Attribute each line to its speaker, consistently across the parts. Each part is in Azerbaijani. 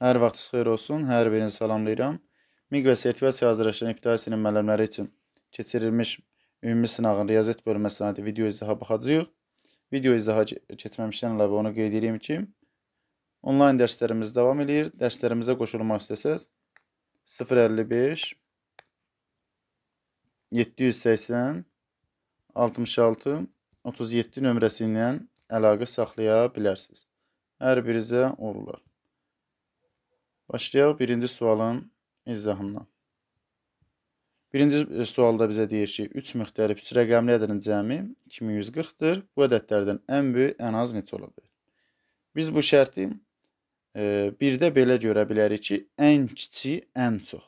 Speaker 1: Hər vaxtınız xeyir olsun. Hər birini salamlayıram. MİQ və sertifikasiya hazırlaşan ibtidai müəllimləri üçün keçirilmiş ümumi sınağın riyaziyyat bölməsinə video izaha baxacağıq. Video izaha keçməmişdən əlavə onu qeyd edeyim ki, onlayn dərslərimiz davam edir. Dərslərimizə qoşulmaq istəsəz 055 780 66 37 nömrəsi ilə əlaqə saxlaya bilərsiniz. Hər birinizə uğurlar. Başlayaq birinci sualın izahından. Birinci e, sualda bizə deyir ki, 3 müxtəlif rəqəmli ədədin cəmi 2140-dır. Bu ədədlərdən ən böyük ən az neçə ola bilər? Biz bu şərti e, bir də belə görə bilərik ki, ən kiçik ən çox.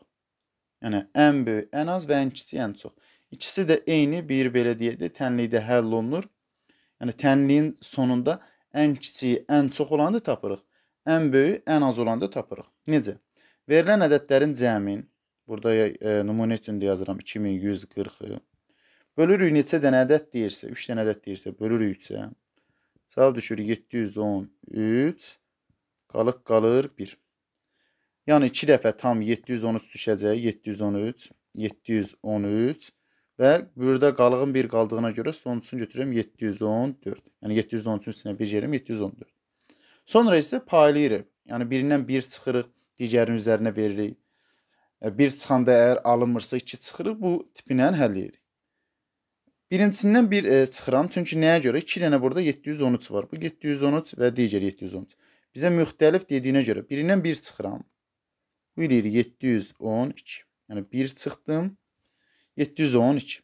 Speaker 1: Yəni ən böyük ən az və ən kiçik ən çox. İkisi də eyni bir belə deyək də tənlikdə həll olunur. Yəni tənliyin sonunda ən kiçiyi ən çox olanı tapırıq. Ən böyüyü ən az olanı tapırıq. Necə? Verilən ədədlərin cəmin, burada e, nümunə üçün də yazıram 2140-ı. Bölürük neçə dənə ədəd deyirsə, 3 dənə ədəd deyirsə, bölürüksə, sağ düşür 713, qalıq qalır 1. Yəni 2 dəfə tam 713 düşəcək, 713, 713 və burada qalığın 1 qaldığına görə sonuncusunu götürürəm 714. Yəni 713-ün üstünə 1 yerim 714. Sonra isə paylayırıq. Yəni birindən bir çıxırıq, digərinin üzərinə veririk. E, bir çıxanda əgər alınmırsa, iki çıxırıq, bu tipinə həll edirik. Birincisindən bir e, çıxıram, çünki nəyə görə? 2 dənə burada 713 var. Bu 713 və digər 713. Bizə müxtəlif dediyinə görə birindən bir çıxıram. Bu eləyir 712. Yəni 1 çıxdım. 712.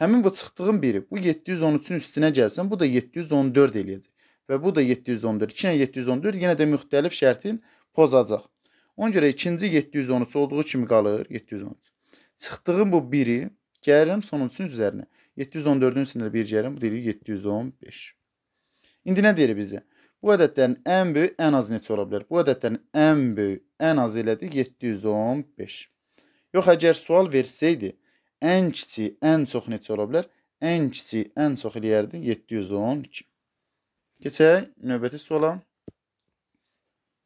Speaker 1: Həmin bu çıxdığım biri bu 713-ün üstünə gəlsən, bu da 714 eləyəcək və bu da 714. 2 ilə 714 yenə də müxtəlif şərtin pozacaq. Ona görə ikinci 713 olduğu kimi qalır 713. Çıxdığım bu 1-i gəlirəm sonuncusunun üzərinə. 714-ün üstünə 1 gəlirəm, bu deyilir 715. İndi nə deyir bizə? Bu ədədlərin ən böyük, ən azı neçə ola bilər? Bu ədədlərin ən böyük, ən azı elədir 715. Yox, əgər sual versəydi, ən kiçik, ən çox neçə ola bilər? Ən kiçik, ən çox eləyərdi 712. Keçək növbəti suala.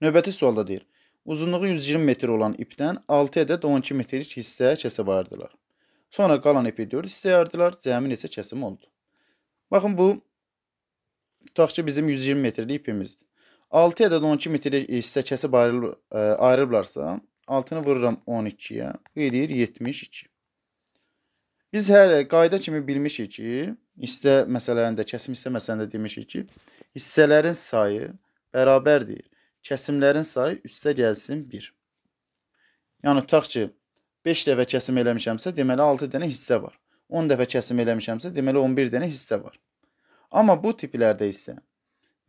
Speaker 1: Növbəti sualda deyir. Uzunluğu 120 metr olan ipdən 6 ədəd 12 metrlik hissə kəsə vardılar. Sonra qalan ipi 4 hissəyə ayırdılar. Cəmi neçə kəsim oldu? Baxın bu tutaq ki bizim 120 metrlik ipimizdir. 6 ədəd 12 metrlik hissə kəsib ayrılıblarsa, e, 6-nı vururam 12-yə, bu eləyir 72. Biz hələ qayda kimi bilmişik ki, hissə məsələlərində, kəsim hissə məsələsində demişik ki, hissələrin sayı bərabərdir. Kəsimlərin sayı üstə gəlsin 1. Yəni tutaq ki, 5 dəfə kəsim eləmişəmsə, deməli 6 dənə hissə var. 10 dəfə kəsim eləmişəmsə, deməli 11 dənə hissə var. Amma bu tiplərdə isə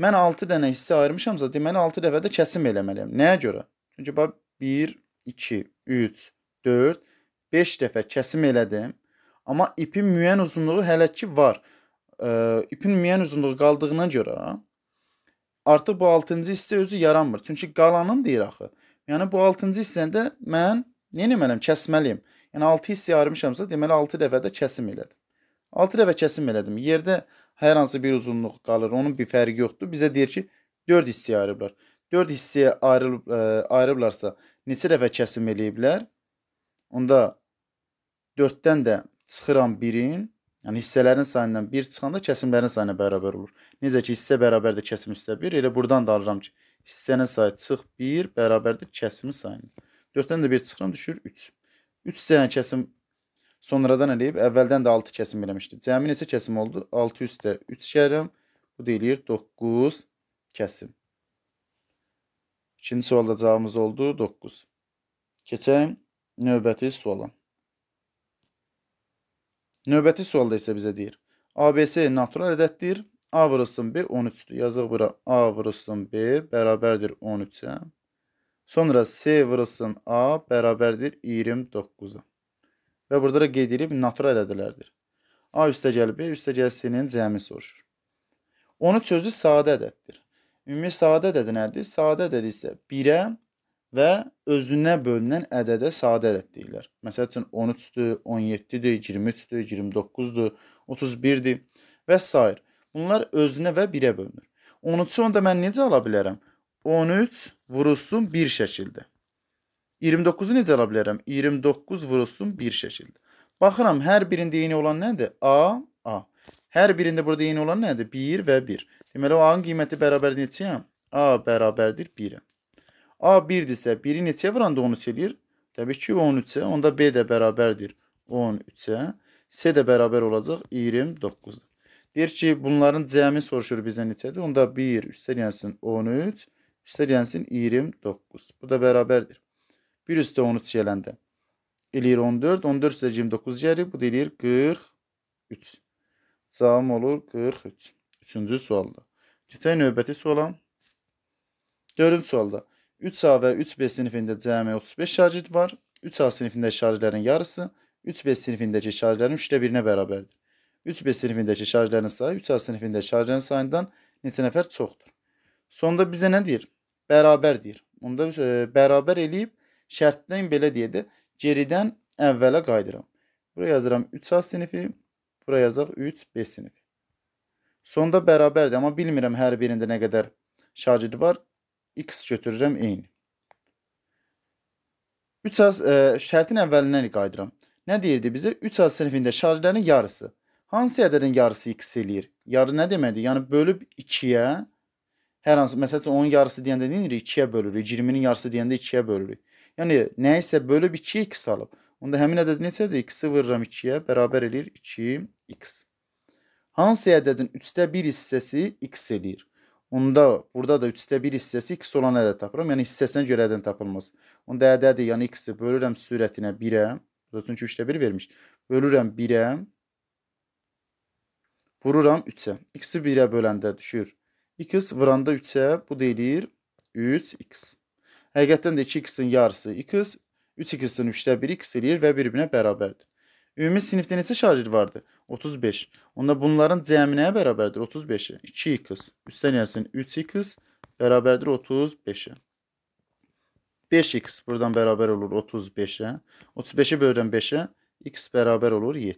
Speaker 1: mən 6 dənə hissə ayırmışamsa, deməli 6 dəfə də kəsim eləməliyəm. Nəyə görə? Çünki bax 1 2 3 4 5 dəfə kəsim elədim. Amma ipin müəyyən uzunluğu hələ ki var. E, ipin müəyyən uzunluğu qaldığına görə artıq bu 6-cı hissə özü yaranmır. Çünki qalanın deyir axı. Yəni bu 6-cı hissəndə mən nə etməliyəm? Kəsməliyəm. Yəni 6 hissə ayırmışamsa, deməli 6 dəfə də kəsim elədim. 6 dəfə kəsim elədim. Yerdə hər hansı bir uzunluq qalır. Onun bir fərqi yoxdur. Bizə deyir ki, 4 hissəyə ayırıblar. 4 hissəyə ayrılıb ə, ayırıblarsa, neçə dəfə kəsim eləyiblər? Onda 4-dən də çıxıram 1-in, yəni hissələrin sayından 1 çıxanda kəsimlərin sayına bərabər olur. Necə ki hissə bərabərdir kəsim üstə 1, elə burdan da alıram ki, hissənin sayı çıx 1 bərabərdir kəsimi sayına. 4-dən də 1 çıxıram, düşür 3. 3 hissənin kəsim sonradan eləyib, əvvəldən də 6 kəsim eləmişdi. Cəmi neçə kəsim oldu? 6 üstə 3 gəlirəm. Bu da eləyir 9 kəsim. İkinci sualda cavabımız oldu 9. Keçək növbəti suala. Növbəti sualda isə bizə deyir. ABC natural ədəddir. A vurulsun B 13-dür. Yazıq bura A vurulsun B bərabərdir 13-ə. Sonra C vurulsun A bərabərdir 29-a. Və burada da qeyd edib natural ədədlərdir. A üstəgəl B üstəgəl C-nin cəmi soruşur. 13 sözü sadə ədəddir. Ümumi sadə ədədi nədir? Sadə ədədi isə 1-ə və özünə bölünən ədədə sadələt deyirlər. Məsəl üçün 13-dür, 17-dir, 23-dür, 29-dur, 31-dir və s. Bunlar özünə və 1-ə bölünür. 13-ü onda mən necə ala bilərəm? 13 vurulsun 1 şəkildə. 29-u necə ala bilərəm? 29 vurulsun 1 şəkildə. Baxıram, hər birində eyni olan nədir? A, A. Hər birində burada eyni olan nədir? 1 və 1. Deməli, o A-nın qiyməti bərabər neçəyəm? A bərabərdir 1-ə. A 1-dirsə, 1-i neçəyə vuranda 13 eləyir? Təbii ki, 13-ə. Onda B də bərabərdir 13-ə. C də bərabər olacaq 29-dur. Deyir ki, bunların cəmi soruşur bizə neçədir? Onda 1 üstələyənsin 13, üstələyənsin 29. Bu da bərabərdir. 1 üstə 13 gələndə eləyir 14, 14 üstə 29 gəlir, bu da eləyir 43. Cavabım olur 43. Üçüncü sualda. Keçək növbəti suala. Dördüncü sualda. 3A və 3B sinifində cəmi 35 şagird var. 3A sinifindəki şagirdlərin yarısı 3B sinifindəki şagirdlərin 3də 1-nə bərabərdir. 3B sinifindəki şagirdlərin sayı 3A sinifindəki şagirdlərin sayından neçə nəfər çoxdur? Sonda bizə nə deyir? Bərabər deyir. Onda biz, e, bərabər eləyib şərtdən belə deyədi. Geridən əvvələ qayıdıram. Buraya yazıram 3A sinifi, buraya yazaq 3B sinifi. Sonda bərabərdir, amma bilmirəm hər birində nə qədər şagird var x götürürəm eyni. 3 as ə, şərtin əvvəlindən qayıdıram. Nə deyirdi bizə? 3 as sinifində şarjların yarısı. Hansı ədədin yarısı x eləyir? Yarı nə deməkdir? Yəni bölüb 2-yə hər hansı məsəl üçün 10-un yarısı deyəndə deyirik 2-yə bölürük, 20-nin yarısı deyəndə 2-yə bölürük. Yəni nə isə bölüb 2 x alıb. Onda həmin ədəd neçədir? x-i vururam 2-yə, bərabər eləyir 2x. Hansı ədədin 3-də 1 hissəsi x eləyir? Onda burada da 3 üstə 1 hissəsi x olan ədəd tapıram. Yəni hissəsinə görə ədəd tapılmaz. Onda ədədi, yəni x-i bölürəm sürətinə 1-ə. Çünki 3də 1 vermiş. Bölürəm 1-ə. Vururam 3-ə. X-i 1-ə böləndə düşür. 2x vuranda 3-ə bu deyilir 3x. Həqiqətən də 2x-in yarısı 2x, 3x-in 3də 1 x eləyir və bir-birinə bərabərdir. Ümumi sinifdə neçə şagird vardı? 35. Onda bunların cəmi nəyə bərabərdir? 35-i. 2x. Üstdən gəlsin 3x bərabərdir 35-i. 5x buradan bərabər olur 35-ə. 35-i bölürəm 5-ə. x bərabər olur 7.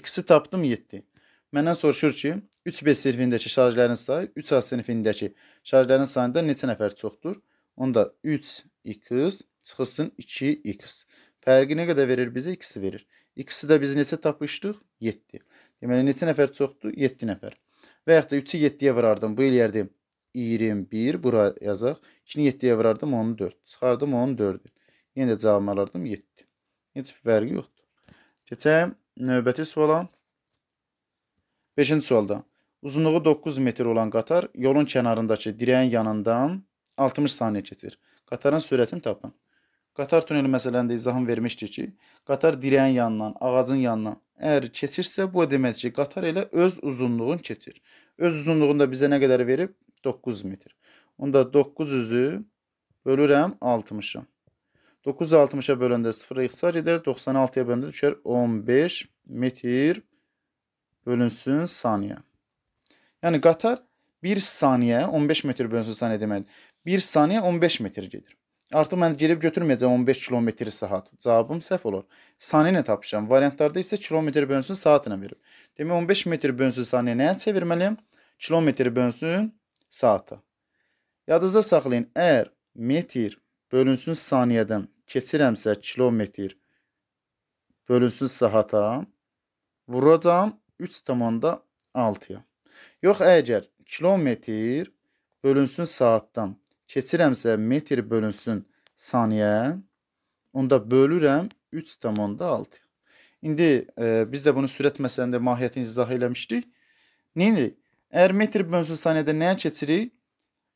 Speaker 1: x-i tapdım 7. Məndən soruşur ki, 3B sinifindəki şarjlərin sayı 3A sinifindəki şarjlərin sayında neçə nəfər çoxdur? Onda 3x çıxılsın 2x. Fərqi nə qədər verir bizə? x verir. İkisi də biz neçə tapışdıq? 7. Deməli neçə nəfər çoxdur? 7 nəfər. Və yaxud da 3-ü 7-yə vurardım. Bu eləyərdim 21. Bura yazaq. 2-ni 7-yə vurardım 14. Çıxardım 14. Yenə də cavabımı alardım 7. Heç bir fərqi yoxdur. Keçək növbəti suala. 5-ci sualda. Uzunluğu 9 metr olan qatar yolun kənarındakı dirəyin yanından 60 saniyə keçir. Qatarın sürətini tapın. Qatar tuneli məsələsində izahım vermişdi ki, qatar dirəyin yanından, ağacın yanından əgər keçirsə, bu deməkdir ki, qatar elə öz uzunluğunu keçir. Öz uzunluğunu da bizə nə qədər verib? 9 metr. Onda 900-ü bölürəm 60-a. 9 60-a böləndə 0 ixtisar edər, 96-ya böləndə düşər 15 metr bölünsün saniyə. Yəni qatar 1 saniyə 15 metr bölünsün saniyə deməkdir. 1 saniyə 15 metr gedir. Artıq mən girib götürməyəcəm 15 kilometri saat. Cavabım səhv olur. Saniyə ilə tapışam. Variantlarda isə kilometr bölünsün saat ilə verib. Demək 15 metr bölünsün saniyə nəyə çevirməliyəm? Kilometr bölünsün saata. Yadınızda saxlayın. Əgər metr bölünsün saniyədən keçirəmsə kilometr bölünsün saata vuracam 3,6-ya. Yox, əgər kilometr bölünsün saatdan keçirəmsə metr bölünsün saniyə. Onda bölürəm 3,6. İndi e, biz də bunu sürət məsəlində mahiyyətini izah eləmişdik. Nə edirik? Əgər metr bölünsün saniyədə nəyə keçirik?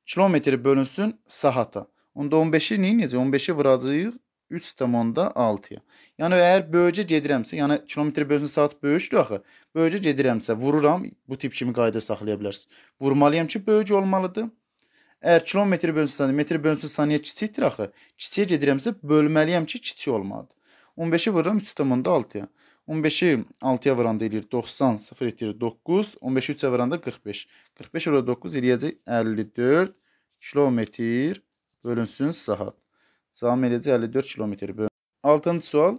Speaker 1: Kilometr bölünsün saata. Onda 15-i nə edəcək? 15-i vuracağıq 3,6-ya. Yəni əgər böyücə gedirəmsə, yəni kilometr bölünsün saat böyükdür axı. Böyücə gedirəmsə vururam, bu tip kimi qayda saxlaya bilərsiniz. Vurmalıyam ki, böyük olmalıdır. Əgər kilometri bölünsün saniyə, metri bölünsün saniyə kiçikdir axı. Kiçiyə gedirəmsə bölməliyəm ki, kiçik olmalıdır. 15-i vururam 3.6-ya. 15-i 6-ya vuranda eləyir 90, 0 etir 9, 15-i 3-ə vuranda 45. 45 ilə 9 eləyəcək 54 kilometr bölünsün saat. Cavab eləyəcək 54 kilometr bölünsün. 6-cı sual.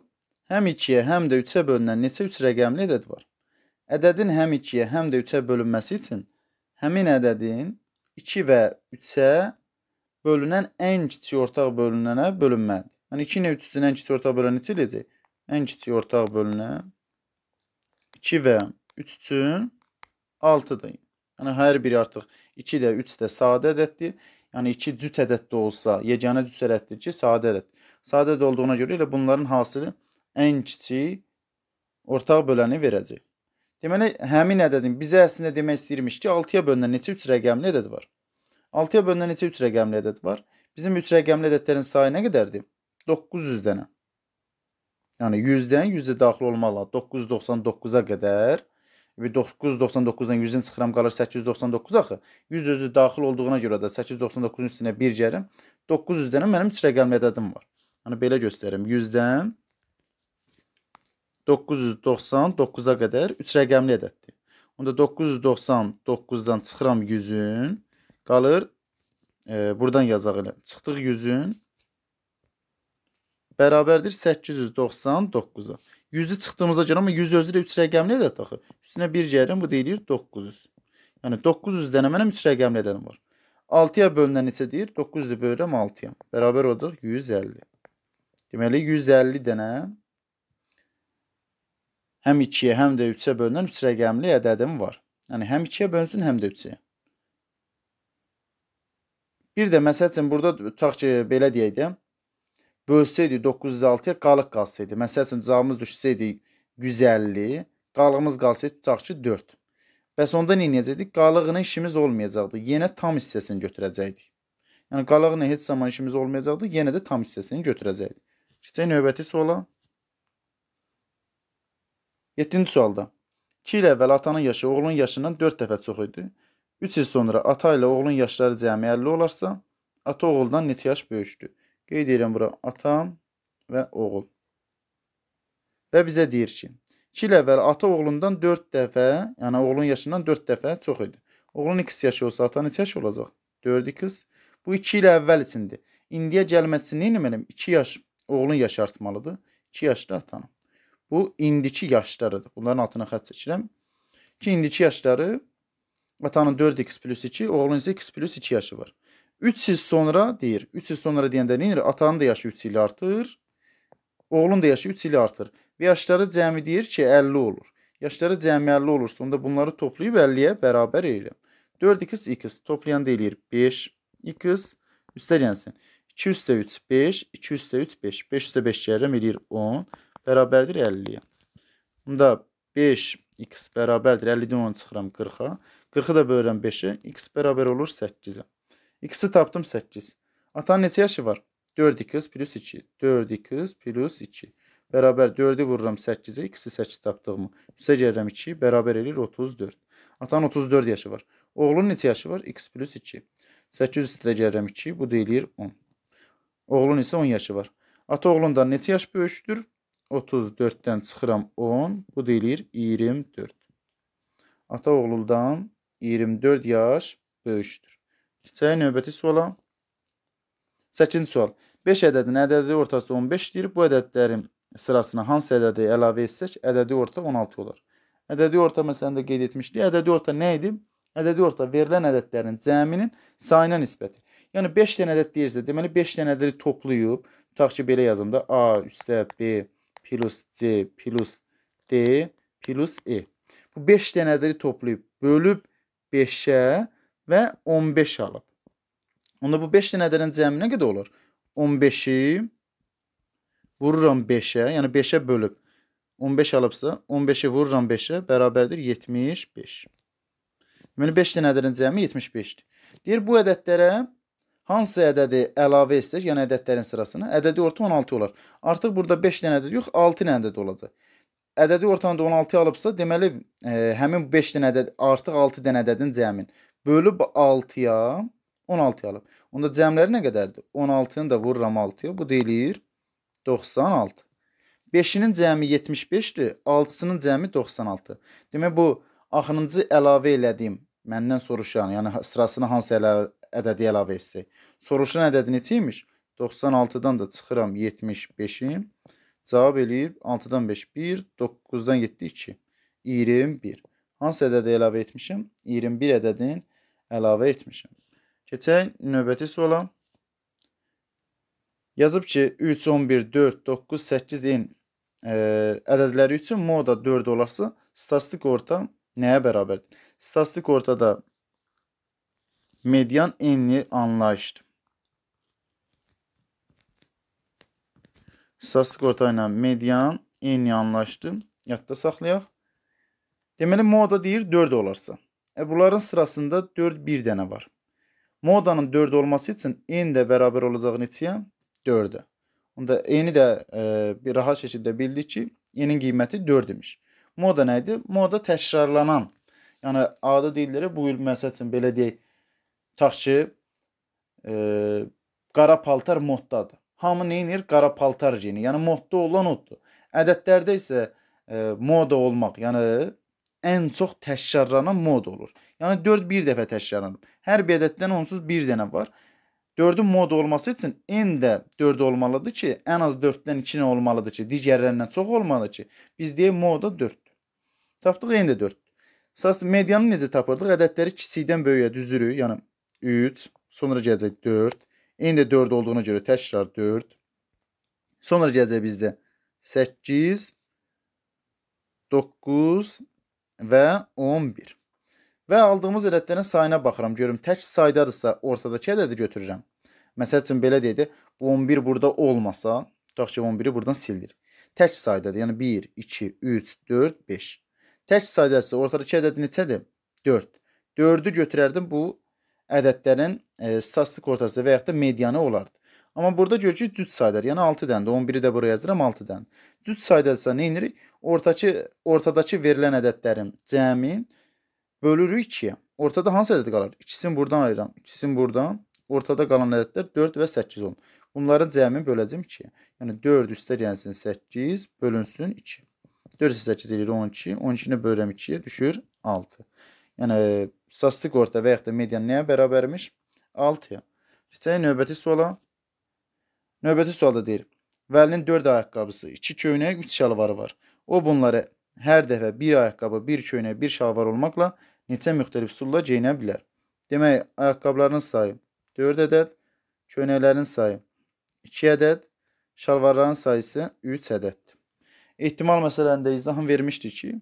Speaker 1: Həm 2-yə, həm də 3-ə bölünən neçə 3 rəqəmli ədəd var? Ədədin həm 2-yə, həm də 3-ə bölünməsi üçün həmin ədədin 2 və 3-ə bölünən ən kiçik ortaq bölünənə bölünməlidir. Yəni 2 ilə 3-ün ən kiçik ortaq bölünəni necə eləyəcək? Ən kiçik ortaq bölünən 2 və 3-ün 6-dır. Yəni hər biri artıq 2 də 3 də sadə ədəddir. Yəni 2 cüt ədəd də olsa, yeganə cüt ədəddir ki, sadə ədəd. Sadə ədəd olduğuna görə elə bunların hasılı ən kiçik ortaq böləni verəcək. Deməli, həmin ədədin bizə əslində demək istəyirmiş ki, 6-ya bölünən neçə 3 rəqəmli ədəd var? 6-ya bölünən neçə 3 rəqəmli ədəd var? Bizim 3 rəqəmli ədədlərin sayı nə qədərdir? 900 dənə. Yəni 100-dən 100-ə daxil olmaqla 999-a qədər 999-dan 100-ün çıxıram qalır 899 axı. 100 özü daxil olduğuna görə də 899-un üstünə 1 gəlim. 900 dənə mənim 3 rəqəmli ədədim var. Yəni belə göstərim. 100-dən 999-a qədər 3 rəqəmli ədəddir. Onda 999-dan çıxıram 100-ün, qalır e, buradan yazaq elə. Çıxdıq 100-ün bərabərdir 899-a. 100-ü çıxdığımıza görə amma 100 özü də 3 rəqəmli ədəddir axı. Üstünə 1 gəlirim, bu deyilir 900. Yəni 900 dənə mənim 3 rəqəmli ədədim var. 6-ya bölünən neçə deyir? 900-ü bölürəm 6-ya. Bərabər olacaq 150. Deməli 150 dənə həm 2-yə, həm də 3-ə bölünən 3 rəqəmli ədədim var. Yəni həm 2-yə bölünsün, həm də 3-ə. Bir də məsəl üçün burada tutaq ki, belə deyək də, bölsəydi 906-ya qalıq qalsaydı. Məsəl üçün cavabımız düşsəydi 150, qalığımız qalsaydı tutaq ki 4. Bəs onda nə edəcəkdik? Qalığının işimiz olmayacaqdı. Yenə tam hissəsini götürəcəkdik. Yəni qalığının heç zaman işimiz olmayacaqdı. Yenə də tam hissəsini götürəcəkdik. Keçək növbəti sola. 7-ci sualda 2 il əvvəl atanın yaşı oğlun yaşından 4 dəfə çox idi. 3 il sonra ata ilə oğlun yaşları cəmi 50 olarsa, ata oğuldan neçə yaş böyükdür? Qeyd edirəm bura atam və oğul. Və bizə deyir ki, 2 il əvvəl ata oğlundan 4 dəfə, yəni oğlun yaşından 4 dəfə çox idi. Oğlun 2 yaşı olsa ata neçə yaş olacaq? 4-2. Bu 2 il əvvəl içindir. İndiyə gəlməsini nə etməliyəm? 2 yaş oğlun yaşı artmalıdır. 2 yaşda atanın. Bu indiki yaşlarıdır. Bunların altına xətt çəkirəm. Ki indiki yaşları atanın 4x plus 2, oğlun isə x plus 2 yaşı var. 3 il sonra deyir. 3 il sonra deyəndə nə edir? Atanın da yaşı 3 il artır. Oğlun da yaşı 3 il artır. Və yaşları cəmi deyir ki, 50 olur. Yaşları cəmi 50 olursa, onda bunları toplayıb 50-yə bərabər eləyirəm. 4x, x toplayanda eləyir 5x. Üstə gəlsin. 2 üstə 3, 5. 2 üstə 3, 5. 5 üstə 5 gəlirəm, eləyir 10 bərabərdir 50-yə. Bunda 5x bərabərdir 50-dən 10 çıxıram 40-a. 40-ı da bölürəm 5-ə. x bərabər olur 8-ə. x-i tapdım 8. Atanın neçə yaşı var? 4x plus 2. 4x plus 2. Bərabər 4-ü vururam 8-ə. x-i 8 tapdığımı. 3-ə gəlirəm 2. Bərabər eləyir 34. Atanın 34 yaşı var. Oğlun neçə yaşı var? x plus 2. 8 üstə gəlirəm 2. Bu deyilir 10. Oğlun isə 10 yaşı var. Ata oğlundan neçə yaş böyükdür? 34-dən çıxıram 10, bu deyilir 24. Ata oğluldan 24 yaş böyükdür. Keçək növbəti suala. 8-ci sual. 5 ədədin ədədi ortası 15-dir. Bu ədədlərin sırasına hansı ədədi əlavə etsək, ədədi orta 16 olar. Ədədi orta məsələn də qeyd etmişdik. Ədədi orta nə idi? Ədədi orta verilən ədədlərin cəminin sayına nisbəti. Yəni 5 dənə ədəd deyirsə, deməli 5 dənə ədədi toplayıb, tutaq ki, belə yazım da A üstə B plus C plus D plus E. Bu 5 dənədiri toplayıb, bölüb 5-ə və 15 alıb. Onda bu 5 dənədərin cəmi nə qədər olur? 15-i vururam 5-ə, yəni 5-ə bölüb. 15 alıbsa, 15-i vururam 5-ə, bərabərdir 75. Deməli, 5 dənədərin cəmi 75-dir. Deyir, bu ədədlərə hansı ədədi əlavə etsək, yəni ədədlərin sırasını, ədədi orta 16 olar. Artıq burada 5 dənə ədəd yox, 6 dənə ədəd olacaq. Ədədi ortanda 16 alıbsa, deməli e, həmin 5 dənə ədəd artıq 6 dənə ədədin cəmin bölüb 6-ya 16 alıb. Onda cəmləri nə qədərdir? 16-nı da vururam 6-ya. Bu deyilir 96. 5-inin cəmi 75-dir, 6-sının cəmi 96. Demək bu axırıncı əlavə elədiyim məndən soruşan, yəni sırasını hansı ələ ədədi əlavə etsək. Soruşan ədədi neçə imiş? 96-dan da çıxıram 75-i. Cavab eləyib 6-dan 5 1, 9-dan 7 2, 21. Hansı ədədi əlavə etmişəm? 21 ədədin əlavə etmişəm. Keçək növbəti sola. Yazıb ki, 3, 11, 4, 9, 8 in ə, ədədləri üçün moda 4 olarsa, statistik orta nəyə bərabərdir? Statistik ortada 4 median enli anlaştı. İstatistik orta ilə median enli anlaşdı. Yadda saxlayaq. Deməli, moda deyir 4 olarsa. E, bunların sırasında 4 1 dənə var. Modanın 4 olması üçün n də bərabər olacaq neçəyə? 4-ə. Onda n-i də e, bir rahat şəkildə bildik ki, n-in qiyməti 4 imiş. Moda nə idi? Moda təkrarlanan. Yəni adı deyilir bu il məsəl üçün belə deyək, Tutaq ki, e, qara paltar moddadır. Hamı neyinir? Qara paltar geyinir. Yəni modda olan odur. Ədədlərdə isə e, moda olmaq, yəni ən çox təkrarlanan mod olur. Yəni 4 bir dəfə təkrarlanır. Hər bir ədəddən onsuz 1 dənə var. 4-ün mod olması üçün n də 4 olmalıdır ki, ən az 4-dən 2 nə olmalıdır ki, digərlərindən çox olmalıdır ki, biz deyək moda 4-dür. Tapdıq n də 4-dür. Əsas medianı necə tapırdıq? Ədədləri kiçikdən böyüyə düzürük, yəni 3, sonra gələcək 4. İndi 4 olduğuna görə təkrar 4. Sonra gələcək bizdə 8, 9 və 11. Və aldığımız ədədlərin sayına baxıram. Görüm tək saydadırsa ortadakı ədədi götürürəm. Məsəl üçün belə deyək, bu 11 burada olmasa, tutaq ki 11-i buradan sildir. Tək saydadır. Yəni 1, 2, 3, 4, 5. Tək saydadırsa ortadakı ədəd neçədir? 4. 4-ü götürərdim bu ədədlərin e, statistik ortası və yaxud da medianı olardı. Amma burada görür ki, cüt sayıdır. Yəni 6 dənədir. 11-i də bura yazıram 6 dənə. Cüt sayıdırsa nə edirik? Ortadakı ortadakı verilən ədədlərin cəmin bölürük 2-yə. Ortada hansı ədəd qalar? İkisini buradan ayıram. İkisini buradan. Ortada qalan ədədlər 4 və 8 olun. Bunların cəmini böləcəm 2-yə. Yəni 4 üstə gəlsin 8, bölünsün 2. 4 8 eləyir 12. 12-ni bölürəm 2-yə düşür 6. Yəni Əsas sığorta və yaxud da median nəyə bərabərmiş? 6-ya. Keçək növbəti suala. Növbəti sualda deyir: Vəlinin 4 ayaqqabısı, 2 köynək, 3 şalvarı var. O bunları hər dəfə bir ayaqqabı, bir köynək, bir şalvar olmaqla neçə müxtəlif üsulla geyinə bilər? Demək, ayaqqabıların sayı 4 ədəd, köynəklərin sayı 2 ədəd, şalvarların sayısı 3 ədəddir. Ehtimal məsələsində izahını vermişdik ki,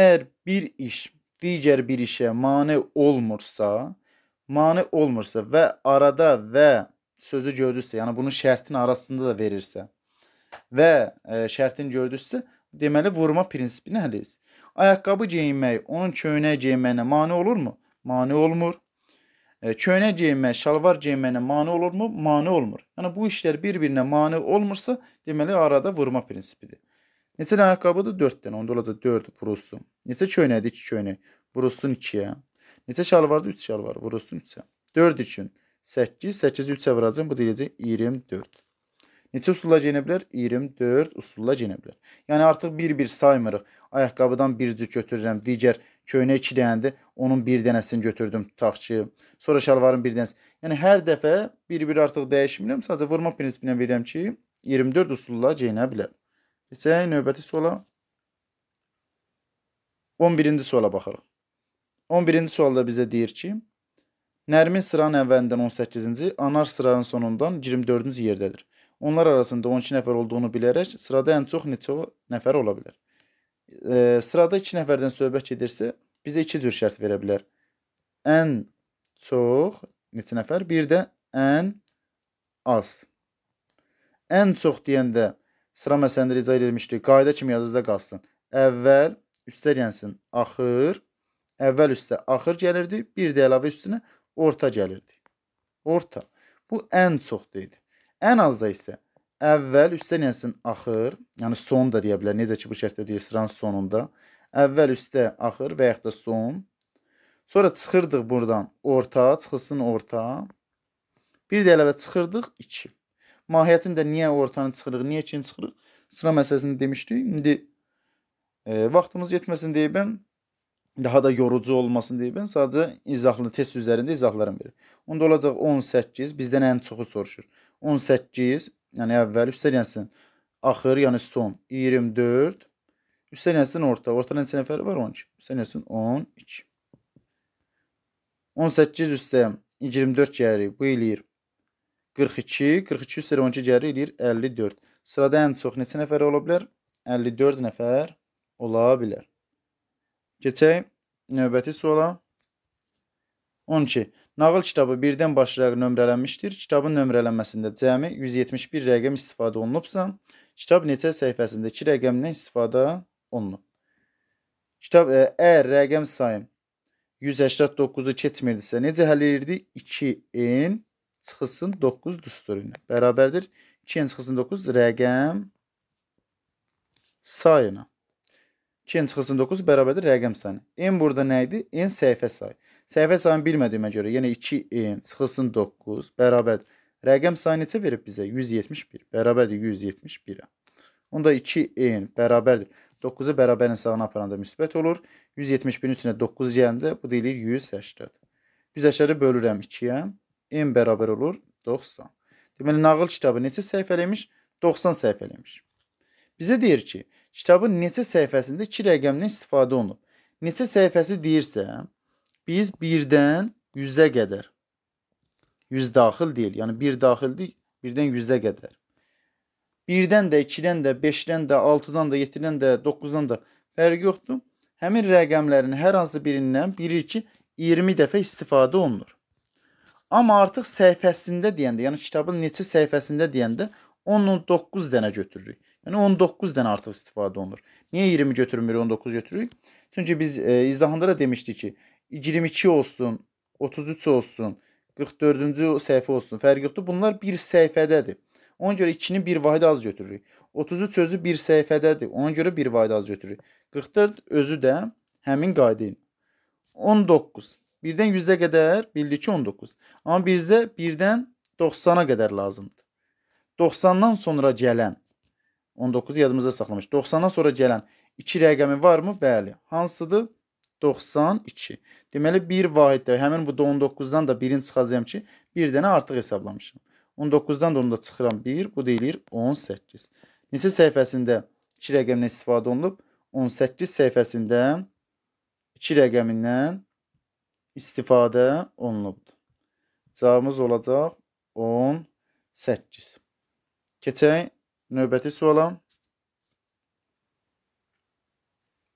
Speaker 1: əgər bir iş digər bir işə mane olmursa, mane olmursa və arada və sözü gördüsə, yəni bunun şərtin arasında da verirsə və e, şərtin gördüsə, deməli vurma prinsipini həlliz. Ayaqqabı geyinmək onun köynək geyinməyinə mane olurmu? Mane olmur. E, köynək geyinmək, şalvar geyinməyinə mane olurmu? Mane olmur. Yəni bu işlər bir-birinə mane olmursa, deməli arada vurma prinsipidir. Neçə dənə ayaqqabıdır? 4 dənə. Onda olacaq 4 vurulsun. Neçə köynəkdir? 2 köynək. Vurulsun 2-yə. Neçə şalvardır? 3 şalvar. Vurulsun 3-ə. 4 üçün 8, 8-i 3-ə vuracam. Bu deyəcək 24. Neçə usulla geyinə bilər? 24 usulla geyinə bilər. Yəni artıq bir-bir saymırıq. Ayaqqabıdan bir cür götürürəm. Digər köynə 2 dənədir. Onun bir dənəsini götürdüm tutaq ki. Sonra şalvarın bir dənəsi. Yəni hər dəfə bir-bir artıq dəyişmirəm. Sadəcə vurma prinsipindən verirəm ki, 24 usulla geyinə bilər. Keçək növbəti suala. 11-ci suala baxırıq. 11-ci sualda bizə deyir ki, Nərmin sıranın əvvəlindən 18-ci, Anar sıranın sonundan 24-cü yerdədir. Onlar arasında 12 nəfər olduğunu bilərək sırada ən çox neçə nəfər ola bilər? E, sırada 2 nəfərdən söhbət gedirsə, bizə 2 cür şərt verə bilər. Ən çox neçə nəfər, bir də ən az. Ən çox deyəndə Sıra məsələni izah etmişdik. Qayda kimi yadınızda qalsın. Əvvəl üstə gəlsin axır. Əvvəl üstə axır gəlirdi. Bir də əlavə üstünə orta gəlirdi. Orta. Bu ən çoxda idi. Ən azda isə əvvəl üstə gəlsin axır. Yəni son da deyə bilər. Necə ki bu şərtdə deyir sıranın sonunda. Əvvəl üstə axır və yaxud da son. Sonra çıxırdıq buradan orta, çıxılsın orta. Bir də əlavə çıxırdıq 2 mahiyyətini də niyə ortana çıxırıq, niyə üçün çıxırıq sıra məsələsini demişdik. İndi e, vaxtımız yetməsin deyə mən daha da yorucu olmasın deyə mən sadəcə izahlı test üzərində izahlarım verir. Onda olacaq 18, bizdən ən çoxu soruşur. 18, yəni əvvəl üstəliyəsin axır, yəni son 24, üstəliyəsin orta. Orta neçə nəfəri var? 12. Üstəliyəsin 12. 18 üstə 24 gəlir. Bu eləyir 42, 42 üzəri 12 gəlir, eləyir 54. Sırada ən çox neçə nəfər ola bilər? 54 nəfər ola bilər. Keçək növbəti suala. 12. Nağıl kitabı birdən başlayaraq nömrələnmişdir. Kitabın nömrələnməsində cəmi 171 rəqəm istifadə olunubsa, kitab neçə səhifəsində 2 rəqəmdən istifadə olunub? Kitab e, əgər rəqəm sayım 189-u keçmirdisə, necə həll edirdi? 2n çıxılsın 9 düsturu ilə. Bərabərdir 2-yə yəni çıxılsın 9 rəqəm sayına. 2-yə yəni çıxılsın 9 bərabərdir rəqəm sayına. N burada nə idi? N səhifə sayı. Səhifə sayını bilmədiyimə görə, yəni 2n çıxılsın 9 bərabərdir. Rəqəm sayı neçə verib bizə? 171 bərabərdir 171-ə. Onda 2n bərabərdir. 9-u bərabərin sağına aparanda müsbət olur. 171-in üstünə 9 gələndə bu deyilir 180. 180-i bölürəm 2-yə. M bərabər olur 90. Deməli, nağıl kitabı neçə səhifəliymiş? 90 səhifəliymiş. Bizə deyir ki, kitabın neçə səhifəsində 2 rəqəmdən istifadə olunub. Neçə səhifəsi deyirsə, biz 1-dən 100-ə qədər 100 daxil deyil, yəni 1 daxildir, 1-dən 100-ə qədər. 1-dən də, 2-dən də, 5-dən də, 6-dan da, 7-dən də, 9-dan da fərqi yoxdur. Həmin rəqəmlərin hər hansı birindən 1-2 20 dəfə istifadə olunur. Amma artıq səhifəsində deyəndə, yəni kitabın neçə səhifəsində deyəndə 19 dənə götürürük. Yəni 19 dənə artıq istifadə olunur. Niyə 20 götürmürük, 19 götürürük? Çünki biz e, izdahında da demişdik ki, 22 olsun, 33 olsun, 44-cü səhifə olsun, fərq yoxdur. Bunlar bir səhifədədir. Ona görə 2-ni bir vahid az götürürük. 33 özü bir səhifədədir. Ona görə bir vahid az götürürük. 44 özü də həmin qayda ilə. 19 1-dən 100-ə qədər bildik ki, 19. Amma bizdə 1-dən 90-a qədər lazımdır. 90-dan sonra gələn 19 yadımızda saxlamış. 90-dan sonra gələn 2 rəqəmi varmı? Bəli. Hansıdır? 92. Deməli 1 vahiddə həmin bu da 19-dan da 1-ini çıxacağam ki, 1 dənə artıq hesablamışam. 19-dan da onu da çıxıram 1, bu deyilir 18. Neçə səhifəsində 2 rəqəmindən istifadə olunub? 18 səhifəsində 2 rəqəmindən istifadə olunubdur. Cavabımız olacaq 18. Keçək növbəti suala.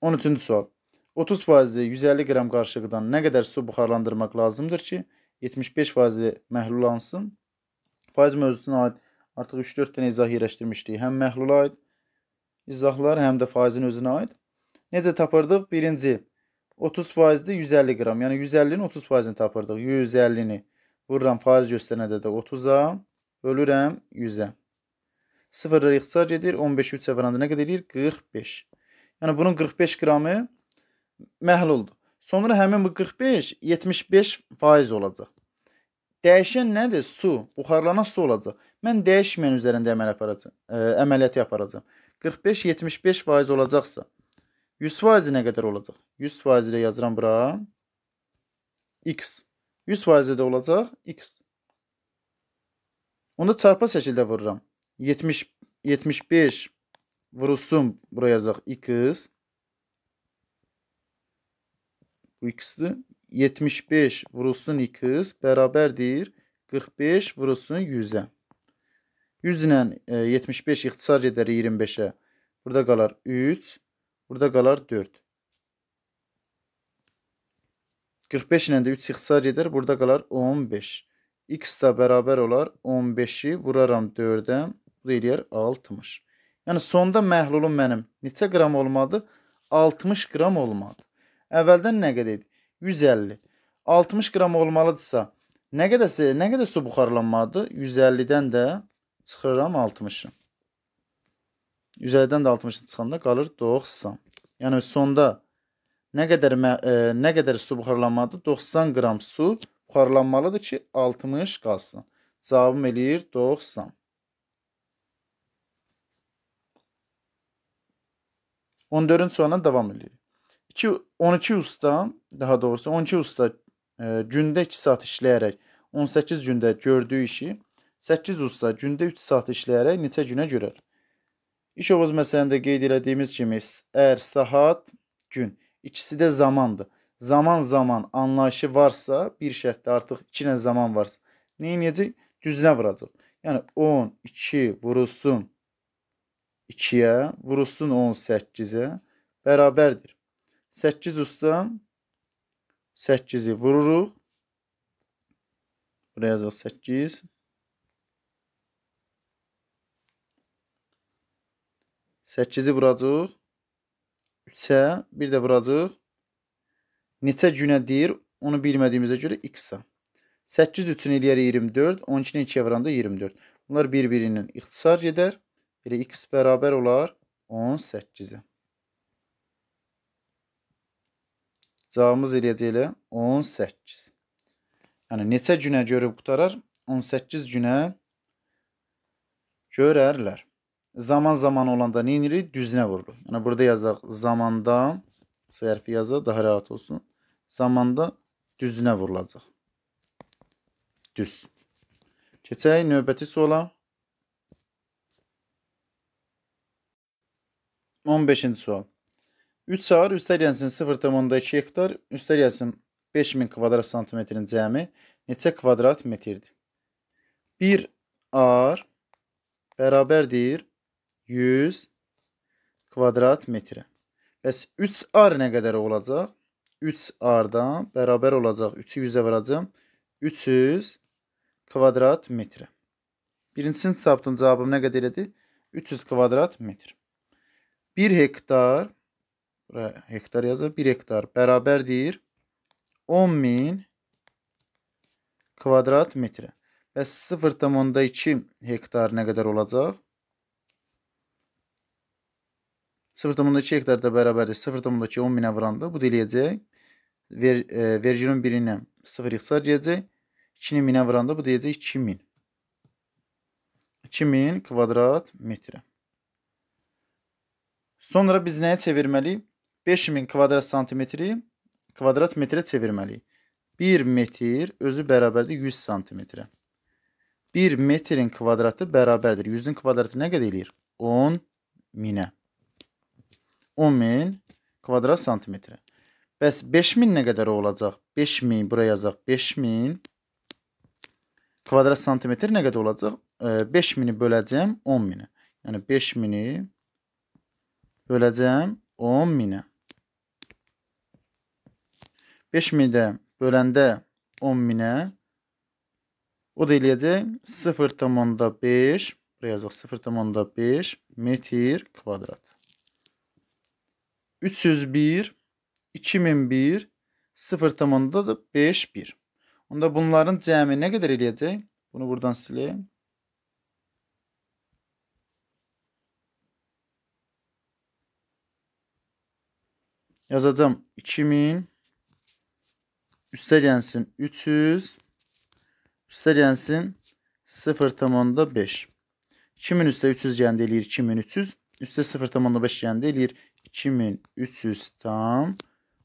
Speaker 1: 13-cü sual. 30 faizli 150 qram qarışıqdan nə qədər su buxarlandırmaq lazımdır ki, 75 faizli məhlulansın? Faiz mövzusuna aid artıq 3-4 dənə izah yerləşdirmişdik. Həm məhlula aid izahlar, həm də faizin özünə aid. Necə tapırdıq? Birinci, 30%-də 150 qram. Yəni 150-nin 30%-ini tapırdıq. 150-ni vururam faiz göstərənədə də 30-a, bölürəm 100-ə. Sıfırlar ixtisar gedir. 15-i 3 səfərəndə nə qədər edir? 45. Yəni bunun 45 qramı məhluldur. Sonra həmin bu 45 75% olacaq. Dəyişən nədir? Su, buxarlanan su olacaq. Mən dəyişməyən üzərində əməl aparacağım, ə, əməliyyatı aparacağım. 45 75% olacaqsa 100 faizi nə qədər olacaq? 100 faizi də yazıram bura. X. 100 faizi də olacaq X. Onu çarpı şəkildə vururam. 70, 75 vurulsun bura yazaq X. Bu X-dir. 75 vurulsun x bərabərdir 45 vurulsun 100-ə. 100 ilə 75 ixtisar edər 25-ə. Burada qalar 3. Burada qalar 4. 45 ilə də 3 ixtisar gedər. Burada qalar 15. X də bərabər olar 15-i vuraram 4-ə. Bu da eləyər 60. Yəni sonda məhlulum mənim neçə qram olmadı? 60 qram olmadı. Əvvəldən nə qədər idi? 150. 60 qram olmalıdırsa, nə qədərsə, nə qədər su buxarlanmadı? 150-dən də çıxıram 60-ı. Üzərdən də 60-ı çıxanda qalır 90. Yəni sonda nə qədər e, nə qədər su buxarlanmalıdır? 90 qram su buxarlanmalıdır ki, 60 qalsın. Cavabım eləyir 90. 14-ün sonuna davam edirik. 2 12 usta, daha doğrusu 12 usta e, gündə 2 saat işləyərək 18 gündə gördüyü işi 8 usta gündə 3 saat işləyərək neçə günə görər? İş Oğuz məsəlində qeyd elədiyimiz kimi ər, saat, gün ikisi də zamandır. Zaman zaman anlayışı varsa, bir şərtdə artıq 2 nə zaman varsa, neyinəcək? Düzünə vuracaq. Yəni 10 2 vurulsun 2-yə, vurulsun 18-ə bərabərdir. 8 üstdən 8-i vururuq. Buraya da 8. 8-i vuracıq. 3-ə bir də vuracıq. Neçə günə deyir? Onu bilmədiyimizə görə x-a. 8 üçün eləyərik 24, 12-ni 2-yə vuranda 24. Bunlar bir-birinin ixtisar gedər. Elə x bərabər olar 18-ə. Cavabımız eləyəcək elə 18. Yəni, neçə günə görüb qutarar? 18 günə görərlər. Zaman zaman olanda nə edirik? Düzünə vururuq. Yəni burada yazaq zamanda sərfi yazaq daha rahat olsun. Zamanda düzünə vurulacaq. Düz. Keçək növbəti suala. 15-ci sual. 3 çağır üstəliyənsinin 0,2 hektar, üstəliyənsinin 5000 kvadrat santimetrin cəmi neçə kvadrat metrdir? 1 ar bərabərdir 100 kvadrat metrə. Bəs 3R nə qədər olacaq? 3R-dan bərabər olacaq. 3-ü 100-ə vuracam. 300 kvadrat metrə. Birincisinin kitabının cavabım nə qədər idi? 300 kvadrat metr. 1 hektar, buraya hektar yazır, 1 hektar bərabərdir 10 min kvadrat metrə. Bəs 0,2 hektar nə qədər olacaq? 0,2 hektarda bərabəri 0,2 minə vuranda bu da eləyəcək. Ver, e, vergülün birinə 0 ixtisar gedəcək. 2-ni minə vuranda bu deyəcək 2000. 2000 kvadrat metrə. Sonra biz nəyə çevirməliyik? 5000 kvadrat santimetri kvadrat metrə çevirməliyik. 1 metr özü bərabərdir 100 santimetrə. 1 metrin kvadratı bərabərdir. 100-ün kvadratı nə qədər eləyir? 10 minə. 10000 kvadrat santimetrə. Bəs 5000 nə qədər olacaq? 5000 bura yazaq. 5000 kvadrat santimetr nə qədər olacaq? 5000-i böləcəm 10000-ə. Yəni 5000-i böləcəm 10000-ə. 5000-i də böləndə 10000-ə o da eləyəcək 0,5 buraya yazıq 0,5 metr kvadrat. 301, 2001, 0 tamında da 51. Onda bunların cəmi ne kadar eləyəcək? Bunu buradan sileyim. Yazacağım 2000 üstte gelsin 300 üstte gelsin 0 tamında 5. 2000 üstte 300 geldi eləyir 2300. üstte 0 tamında 5 geldi 2300 tam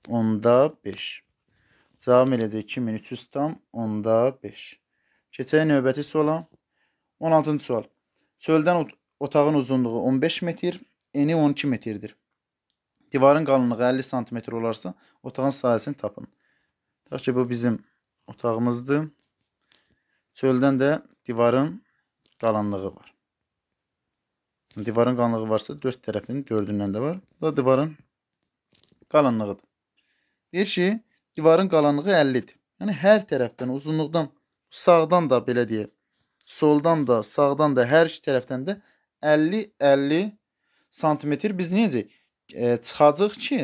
Speaker 1: onda 5. Cavab eləcək 2300 tam onda 5. Keçək növbəti suala. 16-cı sual. Çöldən otağın uzunluğu 15 metr, eni 12 metrdir. Divarın qalınlığı 50 sm olarsa otağın sahəsini tapın. Tutaq ki, bu bizim otağımızdır. Çöldən də divarın qalınlığı var. Divarın qanlığı varsa dörd tərəfinin dördündən də var. Bu da divarın qalanlığıdır. Deyir ki, divarın qalanlığı 50-dir. Yəni hər tərəfdən, uzunluqdan, sağdan da belə deyək, soldan da, sağdan da, hər iki tərəfdən də 50-50 santimetr biz necə e, çıxacaq ki,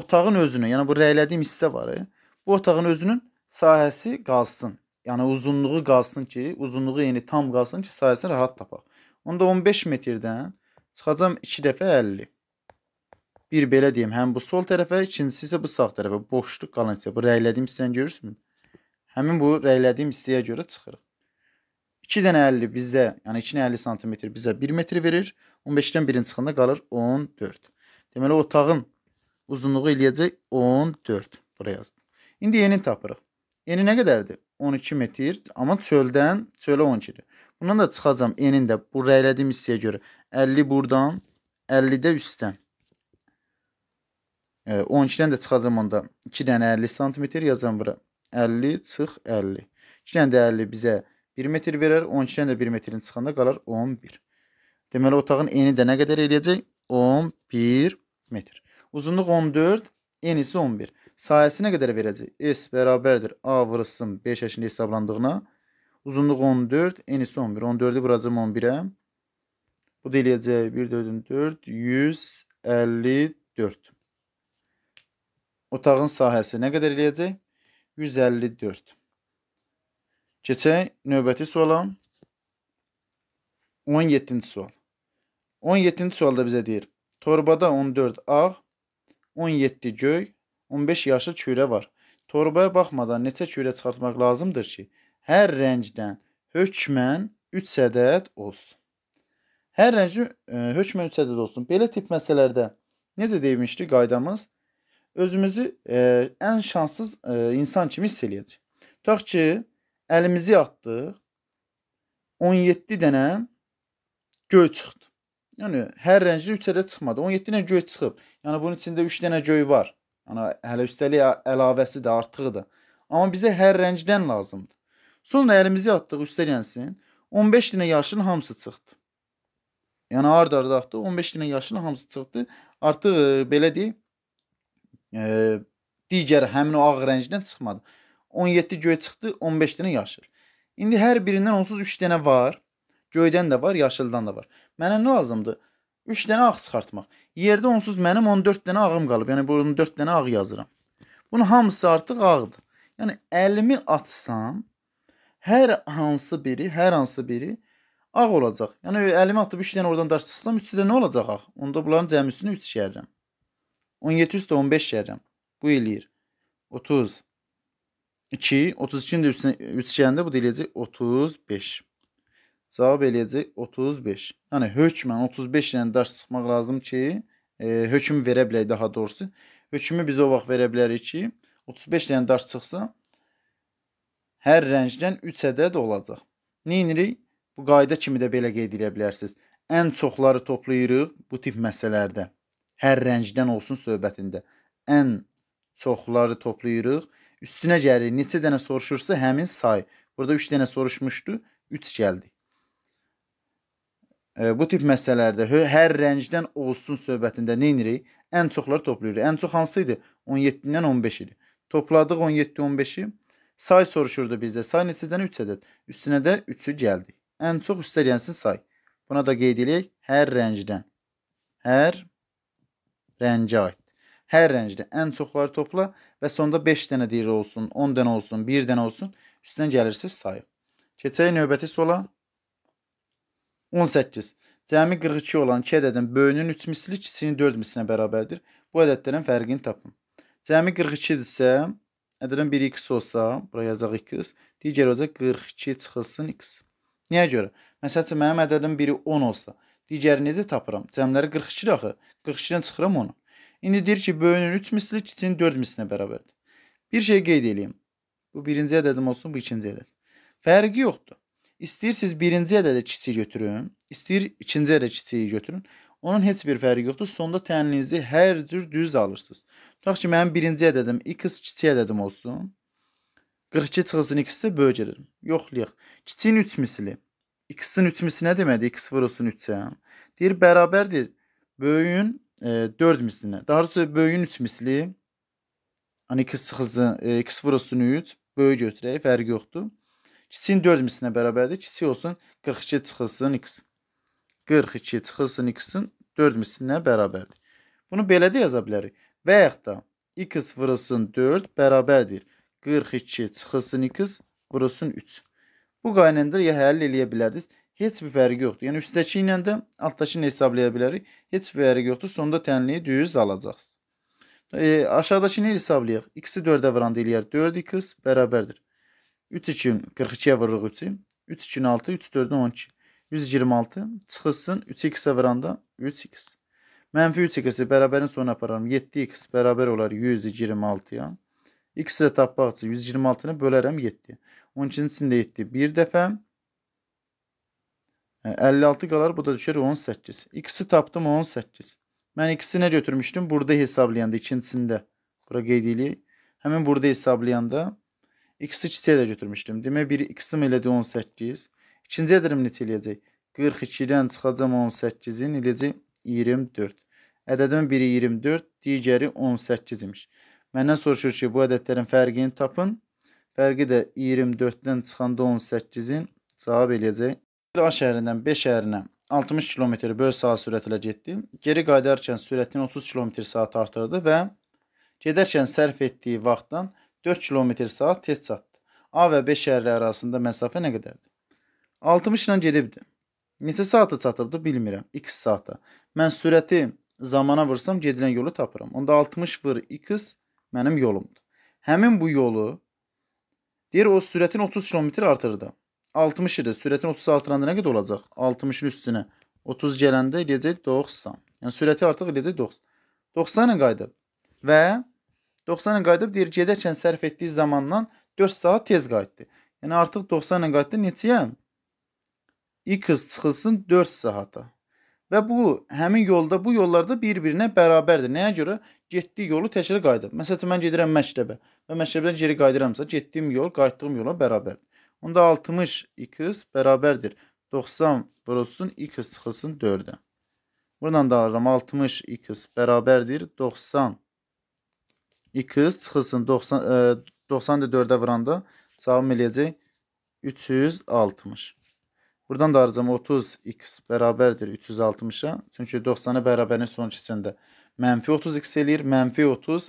Speaker 1: otağın özünün, yəni bu rəylədiyim hissə var, e, bu otağın özünün sahəsi qalsın. Yəni uzunluğu qalsın ki, uzunluğu yəni tam qalsın ki, sahəsi rahat tapaq. Onda 15 metrdən çıxacam 2 dəfə 50. Bir belə deyim, həm bu sol tərəfə, ikincisi isə bu sağ tərəfə. Boşluq qalan hissə. Bu rəylədiyim hissəni görürsünüz? Həmin bu rəylədiyim hissəyə görə çıxırıq. 2 dənə 50 bizdə, yəni 2 50 sm bizə 1 metr verir. 15-dən 1-in çıxanda qalır 14. Deməli otağın uzunluğu eləyəcək 14 buraya yazdım. İndi yeni tapırıq. Eni nə qədərdir? 12 metr, amma çöldən çölə 12-dir. Bundan da çıxacam enin də bu rəylədiyim hissəyə görə 50 burdan, 50 də üstdən. 12-dən e, də çıxacam onda 2 dənə 50 sm yazıram bura. 50 çıx 50. 2 dənə də 50 bizə 1 metr verər. 12-dən də 1 metrin çıxanda qalar 11. Deməli otağın eni də nə qədər eləyəcək? 11 metr. Uzunluq 14, enisi 11 sayəsi nə qədər verəcək? S bərabərdir A vurulsun 5 əşində hesablandığına. Uzunluq 14, enisi 11. 14-ü vuracam 11-ə. Bu da eləyəcək 1 4-ün 4 154. Otağın sahəsi nə qədər eləyəcək? 154. Keçək növbəti suala. 17-ci sual. 17-ci sualda bizə deyir: Torbada 14 ağ, 17 göy, 15 yaşı kürə var. Torbaya baxmadan neçə kürə çıxartmaq lazımdır ki, hər rəngdən hökmən 3 ədəd olsun. Hər rəngin e, hökmən 3 ədəd olsun. Belə tip məsələlərdə necə deyilmişdi qaydamız? Özümüzü e, ən şanssız e, insan kimi hiss eləyəcək. Tutaq ki, əlimizi atdıq. 17 dənə göy çıxdı. Yəni hər rəngli 3 ədəd çıxmadı. 17 dənə göy çıxıb. Yəni bunun içində 3 dənə göy var. Yəni hələ üstəlik əlavəsi də artığıdır. Amma bizə hər rəngdən lazımdır. Sonra əlimizi atdıq üstəliyənsin. 15 dənə yaşın hamısı çıxdı. Yəni ard-arda atdı. 15 dənə yaşın hamısı çıxdı. Artıq e, belə deyək, e, digər həmin o ağ rəngdən çıxmadı. 17 göy çıxdı, 15 dənə yaşıl. İndi hər birindən onsuz 3 dənə var. Göydən də var, yaşıldan da var. Mənə nə lazımdır? 3 dənə ağ çıxartmaq. Yerdə onsuz mənim 14 dənə ağım qalıb. Yəni bunun 4 dənə ağ yazıram. Bunun hamısı artıq ağdır. Yəni əlimi atsam hər hansı biri, hər hansı biri ağ olacaq. Yəni əlimi atıb 3 dənə oradan daş çıxsam, üçü də nə olacaq ağ? Onda bunların cəmisini 3 şəhərəm. 17 üstə 15 şəhərəm. Bu eləyir 30 2 32-nin də üstünə 3 şəhərində bu da eləyəcək 35 cavab eləyəcək 35. Yəni hökmən 35 ilə daş çıxmaq lazım ki, e, hökm verə bilək daha doğrusu. Hökmü biz o vaxt verə bilərik ki, 35 ilə daş çıxsa hər rəngdən 3 ədəd olacaq. Nə edirik? Bu qayda kimi də belə qeyd edə bilərsiniz. Ən çoxları toplayırıq bu tip məsələlərdə. Hər rəngdən olsun söhbətində. Ən çoxları toplayırıq. Üstünə gəlir neçə dənə soruşursa həmin say. Burada 3 dənə soruşmuşdu, 3 gəldi bu tip məsələlərdə hər rəngdən olsun söhbətində nə edirik? Ən çoxları toplayırıq. Ən çox hansı idi? 17-dən 15 idi. Topladıq 17-15-i. Say soruşurdu bizdə. Say neçədən 3 ədəd. Üstünə də 3-ü gəldi. Ən çox üstələyənsin say. Buna da qeyd eləyək. Hər rəngdən. Hər rəngə aid. Hər rəngdə ən çoxları topla və sonda 5 dənə deyir olsun, 10 dənə olsun, 1 dənə olsun. Üstdən gəlirsiz sayı. Keçək növbəti sola. 18. Cəmi 42 olan 2 ədədin böyünün 3 misli, kiçiyinin 4 mislinə bərabərdir. Bu ədədlərin fərqini tapın. Cəmi 42-dirsə, ədədin biri x olsa, bura yazaq x, digər olacaq 42 çıxılsın x. Niyə görə? Məsəl üçün, mənim ədədin biri 10 olsa, digəri necə tapıram? Cəmləri 42-dir axı, 42-dən çıxıram onu. İndi deyir ki, böyünün 3 misli, kiçiyinin 4 mislinə bərabərdir. Bir şey qeyd edeyim. Bu birinci ədədim olsun, bu ikinci ədəd. Fərqi yoxdur. İstəyirsiniz birinci ədədə kiçik götürün, istəyir ikinci ədədə kiçiyi götürün. Onun heç bir fərqi yoxdur. Sonda tənlinizi hər cür düz alırsınız. Tutaq ki, mənim birinci ədədim x kiçik ədədim olsun. 42 çıxılsın x-i böyük edir. Yoxlayıq. Kiçiyin 3 misli. X-in 3 misli nə deməkdir? X vurulsun 3-ə. Deyir bərabərdir böyüyün e, 4 mislinə. Daha doğrusu böyüyün 3 misli. Hani x çıxılsın e, x vurulsun 3 böyük götürək, fərqi yoxdur kiçiyin 4 mislinə bərabərdir. Kiçik olsun 42 çıxılsın x. 42 çıxılsın x-in 4 mislinə bərabərdir. Bunu belə də yaza bilərik. Və yaxud da x vurulsun 4 bərabərdir. 42 çıxılsın x vurulsun 3. Bu qaynəndə ya həll eləyə bilərdiniz. Heç bir fərqi yoxdur. Yəni üstdəki ilə də altdakını hesablaya bilərik. Heç bir fərqi yoxdur. Sonda tənliyi düz alacaqsınız. E, aşağıdakı nə hesablayaq? X-i 4-ə vuranda eləyər 4x bərabərdir. 3 2 42-yə vururuq 3-ü. 3 2 6 3 4 12. 126 çıxılsın 3 2-sə vuranda 3 2. Mənfi 3 2-si bərabərin sonuna apararım. 7 x bərabər olar 126-ya. X ilə tapmaq üçün 126-nı bölərəm 7. 12-sində 7 bir dəfə. 56 qalar, bu da düşər 18. X-i tapdım 18. Mən ikisi nə götürmüşdüm? Burada hesablayanda ikincisində. Bura qeyd edeyim. Həmin burada hesablayanda X-i kiçiyə də götürmüşdüm. Demək 1 x-im elədi 18. İkinci edirəm neçə eləyəcək? 42-dən çıxacam 18-in eləyəcək 24. Ədədin biri 24, digəri 18 imiş. Məndən soruşur ki, bu ədədlərin fərqini tapın. Fərqi də 24-dən çıxanda 18-in cavab eləyəcək. A şəhərindən B şəhərinə 60 km böl saat sürətlə getdi. Geri qayıdarkən sürətini 30 km saat artırdı və gedərkən sərf etdiyi vaxtdan 4 km saat tez çatdı. A və B şəhərləri arasında məsafə nə qədərdir? 60 ilə gedibdi. Neçə saata çatıbdı bilmirəm. 2 saata. Mən sürəti zamana vursam gedilən yolu tapıram. Onda 60 vur 2 mənim yolumdur. Həmin bu yolu deyir o sürətin 30 km artırdı. 60 idi. Sürətin 30 artıranda nə qədər olacaq? 60-ın üstünə 30 gələndə eləyəcək 90. Yəni sürəti artıq eləyəcək 90. 90 ilə qayıdıb. Və 90 ilə qayıdıb deyir gedərkən sərf etdiyi zamandan 4 saat tez qayıtdı. Yəni artıq 90 ilə qayıtdı neçəyə? X çıxılsın 4 saata. Və bu həmin yolda, bu yollarda bir-birinə bərabərdir. Nəyə görə? Getdiyi yolu təkrar qayıdıb. Məsələn, mən gedirəm məktəbə və məktəbdən geri qayıdıramsa, getdiyim yol qayıtdığım yola bərabərdir. Onda 60 x bərabərdir 90 vurulsun x çıxılsın 4-ə. Buradan da alıram 60 x bərabərdir 90 2 çıxılsın 90, e, 90 da 4-ə vuranda cavabım eləyəcək 360. Buradan da harcam 30x bərabərdir 360-a. Çünki 90-a bərabərin son ikisində mənfi 30x eləyir. Mənfi 30,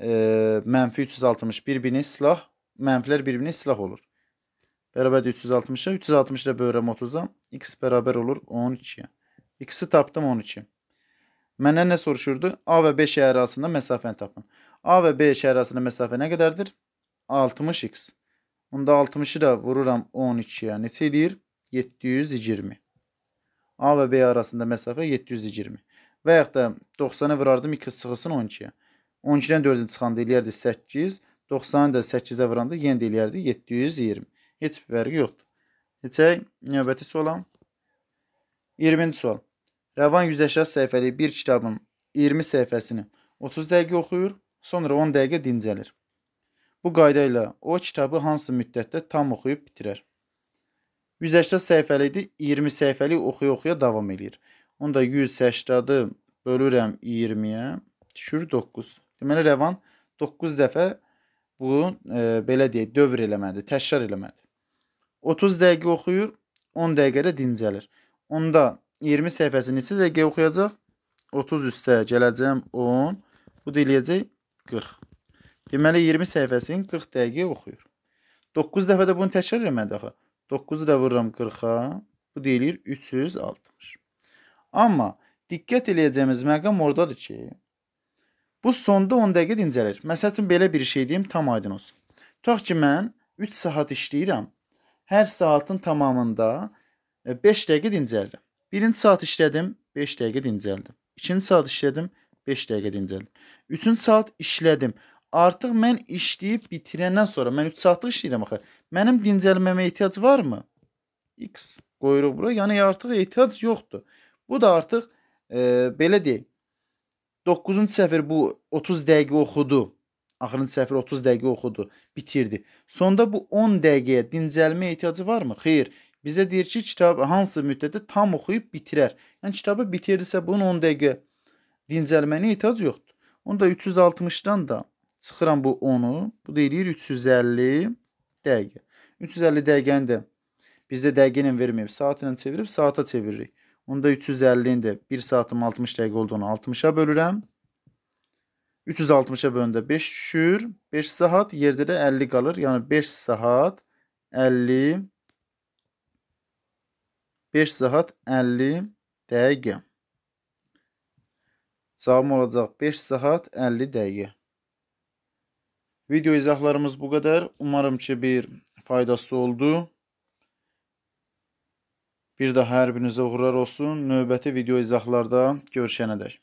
Speaker 1: e, mənfi 360 bir-birini silah, mənfilər bir-birini silah olur. Bərabərdir 360-a. 360 ilə bölürəm 30-a. x bərabər olur 12-yə. x-i tapdım 12. Məndən nə soruşurdu? A və B şəhəri arasında məsafəni tapın. A ve B eşi arasında mesafe ne kadardır? 60x. Bunda 60'ı da vururam 12'ye. Neçə eləyir? 720. A ve B arasında mesafe 720. Və yaxud da 90'ı vurardım 2 sıxısın 12-yə. 12-dən 4-ü çıxanda eləyərdi 8. 90-ı da 8-ə vuranda yenə də eləyərdi 720. Heç bir fərqi yoxdur. Keçək növbəti suala. 20-ci sual. Rəvan 100 əşya səhifəli bir kitabın 20 səhifəsini 30 dəqiqə oxuyur sonra 10 dəqiqə dincəlir. Bu qayda ilə o kitabı hansı müddətdə tam oxuyub bitirər. 180 səhifəlikdir, 20 səhifəlik oxuya-oxuya davam eləyir. Onda 180-ı bölürəm 20-yə, düşür 9. Deməli rəvan 9 dəfə bunu e, belə deyək, dövr eləməlidir, təkrar eləməlidir. 30 dəqiqə oxuyur, 10 dəqiqədə dincəlir. Onda 20 səhifəsini neçə dəqiqə oxuyacaq? 30 üstə gələcəm 10. Bu da eləyəcək 40. Deməli 20 səhifəsini 40 dəqiqə oxuyur. 9 dəfə də bunu təkrar eləmədi axı. 9-u da vururam 40-a. Bu deyilir 360. Amma diqqət eləyəcəyimiz məqam ordadır ki, bu sonda 10 dəqiqə dincəlir. Məsəl üçün belə bir şey deyim, tam aydın olsun. Tutaq ki, mən 3 saat işləyirəm. Hər saatın tamamında 5 e, dəqiqə dincəlirəm. Birinci saat işlədim, 5 dəqiqə dincəldim. İkinci saat işlədim, 5 dəqiqə dincəldim. 3-cü saat işlədim. Artıq mən işləyib bitirəndən sonra mən 3 saatlıq işləyirəm axı. Mənim dincəlməmə ehtiyac varmı? X qoyuruq bura. Yəni artıq ehtiyac yoxdur. Bu da artıq e, belə deyək. 9-cu səfir bu 30 dəqiqə oxudu. Axırıncı səfir 30 dəqiqə oxudu, bitirdi. Sonda bu 10 dəqiqəyə dincəlmə ehtiyacı varmı? Xeyr. Bizə deyir ki, kitab hansı müddətdə tam oxuyub bitirər. Yəni kitabı bitirdisə bunun 10 dəqiqə dincəlmənə ehtiyac yoxdur. Onu da 360-dan da çıxıram bu 10-u. Bu da eləyir 350 dəqiqə. 350 dəqiqəni də bizdə dəqiqə ilə verməyib, saat ilə çevirib saata çeviririk. Onda 350-ni də 1 saatım 60 dəqiqə olduğunu 60-a bölürəm. 360-a bölündə 5 düşür. 5 saat yerdə də 50 qalır. Yəni 5 saat 50 5 saat 50 dəqiqə. Cavabım olacaq 5 saat 50 dəqiqə. Video izahlarımız bu qədər. Umarım ki, bir faydası oldu. Bir daha hər birinizə uğurlar olsun. Növbəti video izahlarda görüşənə dək.